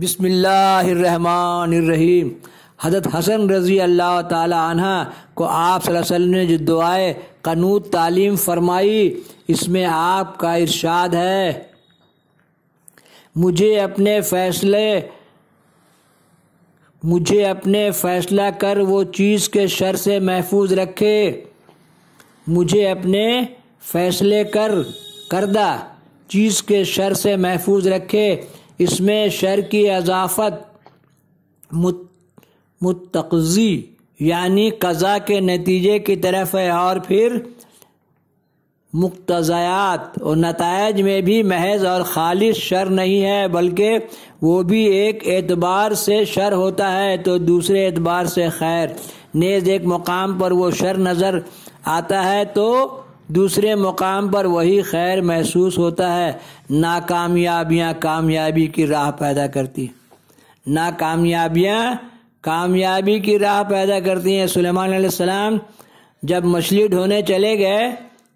बिसमीम हज़रत हसन रज़ी अल्लाह तहा को आप वसल्लम ने जो दुआए कनूत तालीम फरमाई इसमें आपका इरशाद है मुझे अपने फ़ैसले मुझे अपने फ़ैसला कर वो चीज़ के शर से महफूज रखे मुझे अपने फ़ैसले कर करदा चीज़ के शर से महफूज रखे इसमें शर की अजाफत मुत मुतकजी यानी कज़ा के नतीजे की तरफ है और फिर मुक्तजयात और नतज में भी महज और खालिश शर नहीं है बल्कि वो भी एक एतबार से शर होता है तो दूसरे एतबार से खैर नेज एक मुकाम पर वो शर नज़र आता है तो दूसरे मुकाम पर वही खैर महसूस होता है नाकामयाबियाँ कामयाबी की राह पैदा करती है नाकामयाबियाँ कामयाबी की राह पैदा करती हैं सुलेमान सलाम जब मछली ढोने चले गए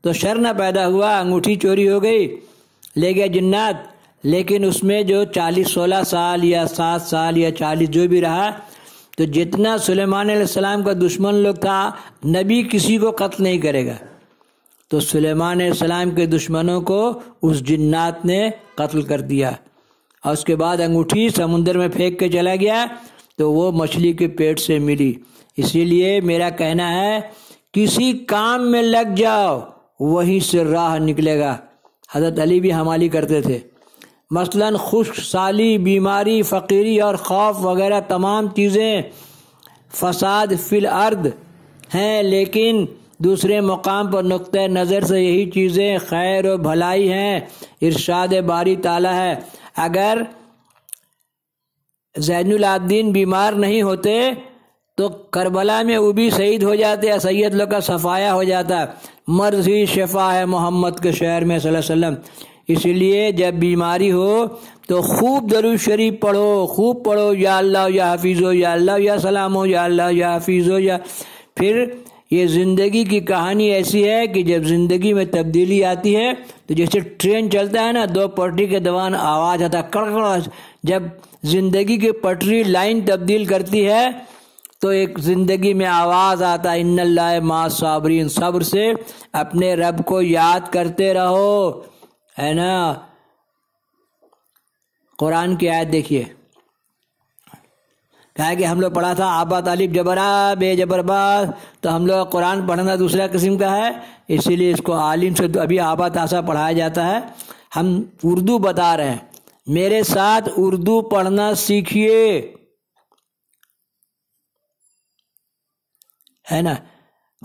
तो शरण पैदा हुआ अंगूठी चोरी हो गई ले गए जिन्नात लेकिन उसमें जो चालीस सोलह साल या सात साल या चालीस जो भी रहा तो जितना सुलेमान सलाम का दुश्मन लोग था नबी किसी को कत्ल नहीं करेगा तो सुलेमान सलाम के दुश्मनों को उस जिन्नात ने कत्ल कर दिया और उसके बाद अंगूठी समुंदर में फेंक के चला गया तो वो मछली के पेट से मिली इसीलिए मेरा कहना है किसी काम में लग जाओ वहीं से राह निकलेगा हजरत अली भी हमाली करते थे मसलन खुश साली बीमारी फ़कीरी और खौफ वगैरह तमाम चीज़ें फसाद फिल अर्द हैं लेकिन दूसरे मकाम पर नुक़ नज़र से यही चीज़ें खैर और भलाई हैं इरशाद बारी ताला है अगर जैनदीन बीमार नहीं होते तो करबला में वो भी शहीद हो जाते या सैद लोग का सफाया हो जाता मर्ज ही शफा है मोहम्मद के शहर में वसल्लम इसलिए जब बीमारी हो तो खूब दरुज शरीफ पढ़ो खूब पढ़ो या अल्लाह या हफीज़ हो या अल्लाह या सलाम हो या अल्लाह या हफीज़ हो या फिर ये ज़िंदगी की कहानी ऐसी है कि जब ज़िंदगी में तब्दीली आती है तो जैसे ट्रेन चलता है ना दो पटरी के दौरान आवाज़ आता है कड़कड़ जब ज़िंदगी की पटरी लाइन तब्दील करती है तो एक ज़िंदगी में आवाज़ आता है इन्नल्ला माँ साबरीन सब्र से अपने रब को याद करते रहो है ना कुरान की आयत देखिए कहा कि हम लोग पढ़ा था आबा तालिब जबरा बे जबरबाद तो हम लोग कुरान पढ़ना दूसरा किस्म का है इसीलिए इसको आलिम से अभी आबा ताशा पढ़ाया जाता है हम उर्दू बता रहे हैं मेरे साथ उर्दू पढ़ना सीखिए है ना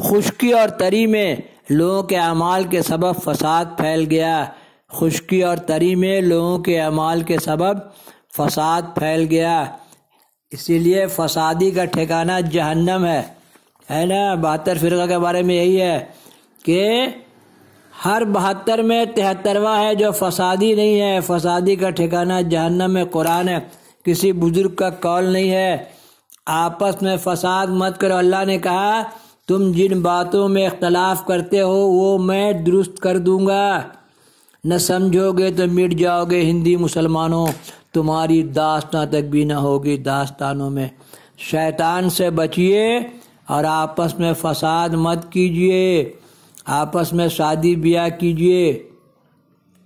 खुशकी और तरी में लोगों के अमाल के सबब फसाद फैल गया खुशकी और तरी में लोगों के अमाल के सबब फसाद फैल गया इसीलिए फसादी का ठिकाना जहन्नम है है ना बहत्तर फिर के बारे में यही है कि हर बहत्तर में तिहत्तरवा है जो फसादी नहीं है फसादी का ठिकाना जहन्नम है कुरान है किसी बुजुर्ग का कौल नहीं है आपस में फसाद मत करो अल्लाह ने कहा तुम जिन बातों में इख्तलाफ करते हो वो मैं दुरुस्त कर दूंगा न समझोगे तो मिट जाओगे हिंदी मुसलमानों तुम्हारी दास्ता तक भी ना होगी दास्तानों में शैतान से बचिए और आपस में फसाद मत कीजिए आपस में शादी ब्याह कीजिए